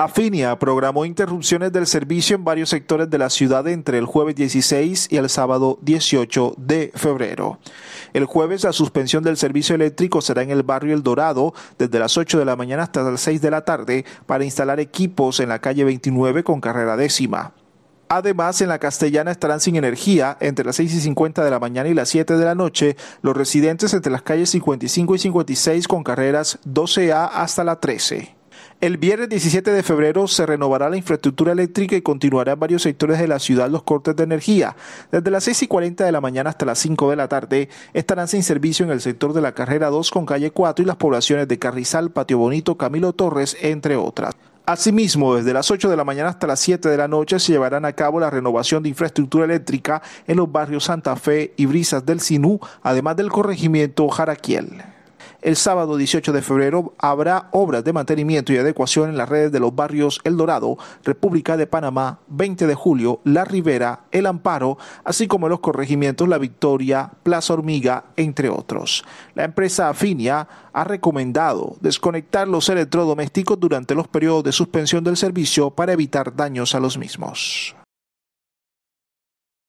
Afinia programó interrupciones del servicio en varios sectores de la ciudad entre el jueves 16 y el sábado 18 de febrero. El jueves la suspensión del servicio eléctrico será en el barrio El Dorado desde las 8 de la mañana hasta las 6 de la tarde para instalar equipos en la calle 29 con carrera décima. Además, en la castellana estarán sin energía entre las 6 y 50 de la mañana y las 7 de la noche los residentes entre las calles 55 y 56 con carreras 12A hasta la 13. El viernes 17 de febrero se renovará la infraestructura eléctrica y continuará varios sectores de la ciudad los cortes de energía. Desde las 6 y 40 de la mañana hasta las 5 de la tarde estarán sin servicio en el sector de la carrera 2 con calle 4 y las poblaciones de Carrizal, Patio Bonito, Camilo Torres, entre otras. Asimismo, desde las 8 de la mañana hasta las 7 de la noche se llevarán a cabo la renovación de infraestructura eléctrica en los barrios Santa Fe y Brisas del Sinú, además del corregimiento Jaraquiel. El sábado 18 de febrero habrá obras de mantenimiento y adecuación en las redes de los barrios El Dorado, República de Panamá, 20 de julio, La Ribera, El Amparo, así como en los corregimientos La Victoria, Plaza Hormiga, entre otros. La empresa Afinia ha recomendado desconectar los electrodomésticos durante los periodos de suspensión del servicio para evitar daños a los mismos.